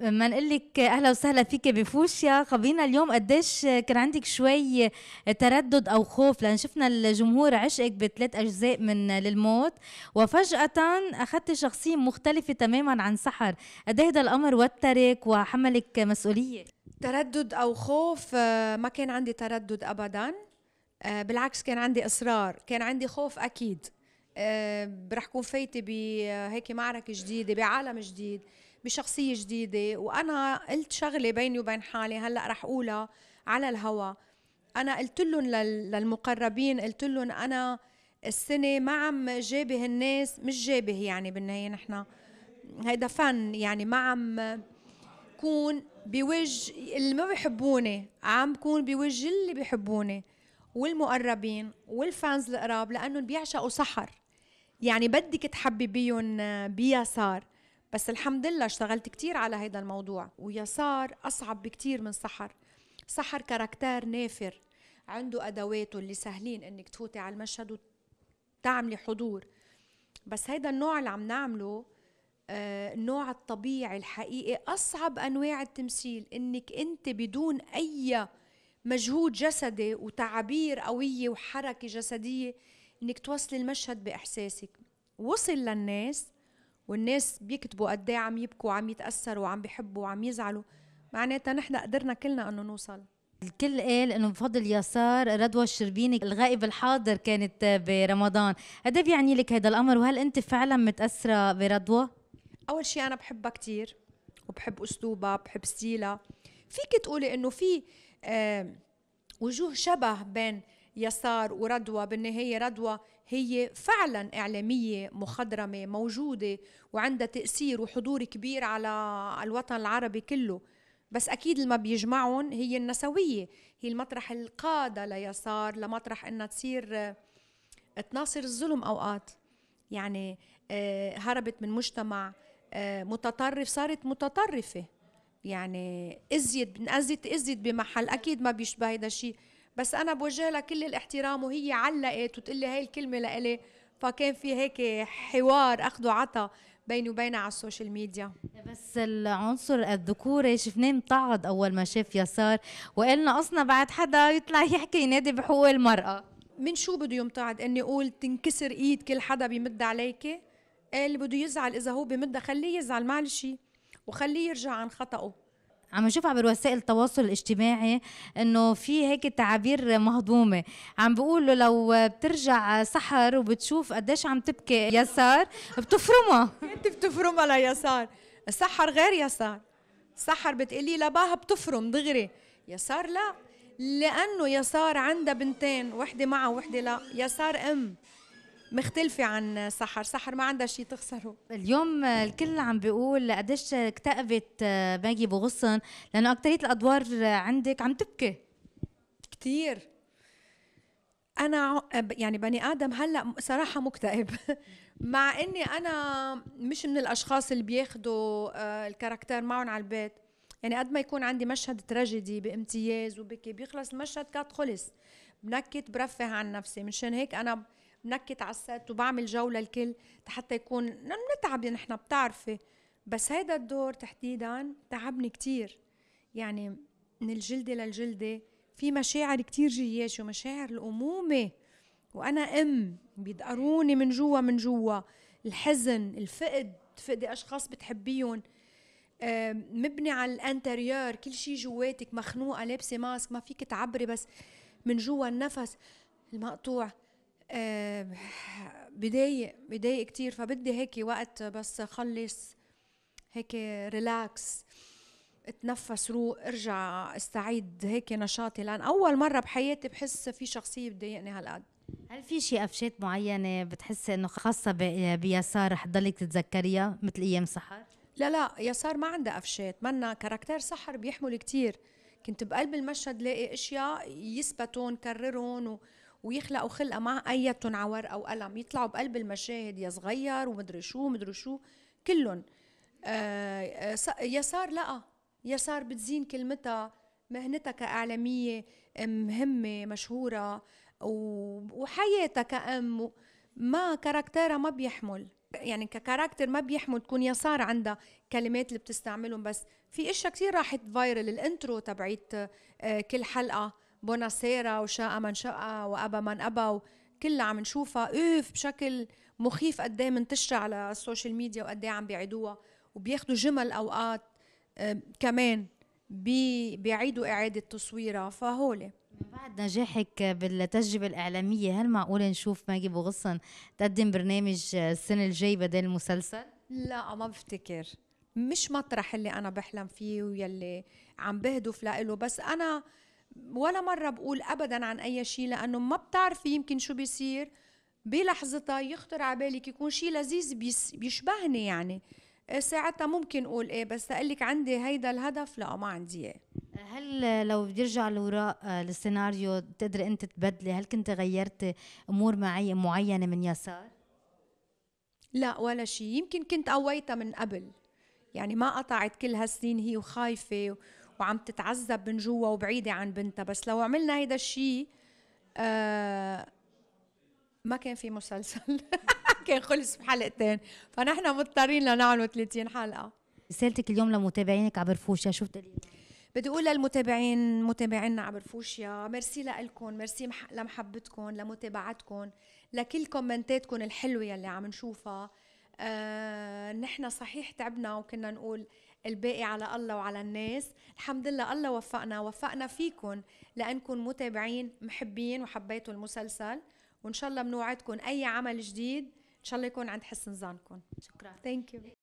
ما نقول لك اهلا وسهلا فيك بفوشيا خبينا اليوم قديش كان عندك شوي تردد او خوف لان شفنا الجمهور عشقك بثلاث اجزاء من للموت وفجاه اخذت شخصيه مختلفه تماما عن سحر قد إيه هذا الامر وترك وحملك مسؤوليه تردد او خوف آه، ما كان عندي تردد ابدا آه، بالعكس كان عندي اصرار كان عندي خوف اكيد آه، رح كون فايتة بهيك معركة جديدة بعالم جديد بشخصيه جديده وانا قلت شغله بيني وبين حالي هلا رح اقولها على الهوا انا قلت لهم للمقربين قلت لهم انا السنه ما عم جابه الناس مش جابه يعني بالنهايه نحن هيدا فن يعني ما عم كون بوجه اللي ما بيحبوني عم كون بوجه اللي بيحبوني والمقربين والفانز القراب لانهم بيعشقوا سحر يعني بدك تحببيهم بيسار بس الحمد لله اشتغلت كتير على هيدا الموضوع ويسار أصعب بكتير من سحر سحر كاركتير نافر عنده أدواته اللي سهلين إنك تفوتي على المشهد وتعملي حضور بس هيدا النوع اللي عم نعمله آه، النوع الطبيعي الحقيقي أصعب أنواع التمثيل إنك أنت بدون أي مجهود جسدي وتعابير قوية وحركة جسدية إنك توصلي المشهد بإحساسك وصل للناس والناس بيكتبوا قد ايه عم يبكوا وعم يتاثروا وعم بيحبوا وعم يزعلوا معناتها نحن قدرنا كلنا انه نوصل الكل قال انه بفضل يسار ردوى الشربيني الغائب الحاضر كانت برمضان هذا إيه بيعني لك هذا الامر وهل انت فعلا متاثره بردوى اول شيء انا بحبها كثير وبحب اسلوبها بحب ستيلها فيك تقولي انه في وجوه شبه بين يسار وردوى بالنهايه ردوى هي فعلا إعلامية مخضرمة موجودة وعندها تأثير وحضور كبير على الوطن العربي كله بس أكيد اللي ما بيجمعهم هي النسوية هي المطرح القادة ليسار لمطرح إنها تصير آه، تناصر الظلم أوقات يعني آه، هربت من مجتمع آه، متطرف صارت متطرفة يعني ازيد ازيد ازيد بمحل اكيد ما بيشبه هذا الشيء بس انا بوجه لها كل الاحترام وهي علقت وتقول لي هاي الكلمه لإلي فكان في هيك حوار اخذ وعطى بيني وبينها على السوشيال ميديا بس العنصر الذكوري شفناه انطعد اول ما شاف يسار وقالنا اصلا بعد حدا يطلع يحكي ينادي بحقوق المراه من شو بده يمتعض اني اقول تنكسر ايد كل حدا بيمد عليكي اللي بده يزعل اذا هو بمدها خليه يزعل معلش وخليه يرجع عن خطأه عم نشوف عبر وسائل التواصل الاجتماعي انه في هيك تعابير مهضومه عم بيقولوا لو بترجع سحر وبتشوف قديش عم تبكي يسار بتفرمها انت بتفرمها ليسار السحر غير يسار سحر بتقلي لباها بتفرم دغري يسار لا لانه يسار عندها بنتين وحده معها وحده لا يسار ام مختلفة عن سحر سحر ما عندها شيء تخسره اليوم الكل عم بيقول قديش اكتئبت آه، ماجي بغصن لأنه أكترية الأدوار عندك عم تبكي كتير أنا يعني بني آدم هلأ صراحة مكتئب مع إني أنا مش من الأشخاص اللي بياخدوا آه، الكاركتير معهم على البيت يعني قد ما يكون عندي مشهد تراجيدي بامتياز وبكي بيخلص المشهد كات خلص بنكت برفه عن نفسي مشان هيك أنا بنكت على الست وبعمل جو للكل حتى يكون بنتعب نحن بتعرفي بس هيدا الدور تحديدا تعبني كتير يعني من الجلدة للجلدة في مشاعر كتير جياشة ومشاعر الأمومة وأنا أم بيدقروني من جوا من جوا الحزن الفقد تفقدي أشخاص بتحبيهم مبني على الانتريور كل شيء جواتك مخنوقه لابسه ماسك ما فيك تعبري بس من جوا النفس المقطوع آه بضايق بضايق كتير فبدي هيك وقت بس خلص هيك ريلاكس اتنفس روق ارجع استعيد هيك نشاطي لان اول مره بحياتي بحس في شخصيه بتضايقني هالقد هل في شيء قفشات معينه بتحسي انه خاصه بيسار رح تضلك تتذكريها مثل ايام سحر لا لا يسار ما عندها قفشات منا كاركتير سحر بيحمل كتير كنت بقلب المشهد لاقي اشياء يثبتون كررهم و... ويخلقوا خلقه مع اي تنعور او الم يطلعوا بقلب المشاهد يا صغير ومدري شو مدري شو كلهم آه، آه، يسار لا يسار بتزين كلمتها مهنتها كاعلاميه آه، مهمه مشهوره وحياتها كأم ما كاركتيرها ما بيحمل يعني ككاركتر ما بيحمل تكون يسار عندها كلمات اللي بتستعملهم بس في اشياء كثير راحت فايرل الانترو تبعت كل حلقه بوناسيرا وشاء من شاء وابى من ابى كلها عم نشوفها اوف بشكل مخيف قد ايه منتشره على السوشيال ميديا وقد ايه عم بيعيدوها وبياخذوا جمل اوقات كمان بي بيعيدوا اعاده تصويرها فهولي بعد نجاحك بالتجربة الإعلامية هل معقول نشوف ماجي بوغصن تقدم برنامج السنة الجاي بدل المسلسل؟ لا ما بفتكر مش مطرح اللي أنا بحلم فيه ويلي عم بهدف لإله بس أنا ولا مرة بقول أبدا عن أي شيء لأنه ما بتعرفي يمكن شو بيصير بلحظتها يخطر على بالك يكون شيء لذيذ بيشبهني يعني آه، ساعتها ممكن اقول ايه بس لك عندي هيدا الهدف لا ما عندي ايه هل لو بيرجع لوراء السيناريو آه، بتقدري انت تبدلي هل كنت غيرت امور معي معينه من يسار لا ولا شيء يمكن كنت قويتها من قبل يعني ما قطعت كل هالسنين هي وخايفه وعم تتعذب من جوا وبعيده عن بنتها بس لو عملنا هيدا الشيء آه ما كان في مسلسل كان خلص بحلقتين فنحن مضطرين لنعمل 30 حلقه رسالتك اليوم لمتابعينك عبر فوشيا شو بتقولي بدي اقول للمتابعين متابعينا عبر فوشيا ميرسي لكم ميرسي لمحبتكم لمتابعتكم لكل كومنتاتكم الحلوه يلي عم نشوفها آه نحن صحيح تعبنا وكنا نقول الباقي على الله وعلى الناس الحمد لله الله وفقنا وفقنا فيكم لأنكم متابعين محبين وحبيتوا المسلسل وإن شاء الله بنوعدكم أي عمل جديد إن شاء الله يكون عند حسن ظنكم شكرا ثانك يو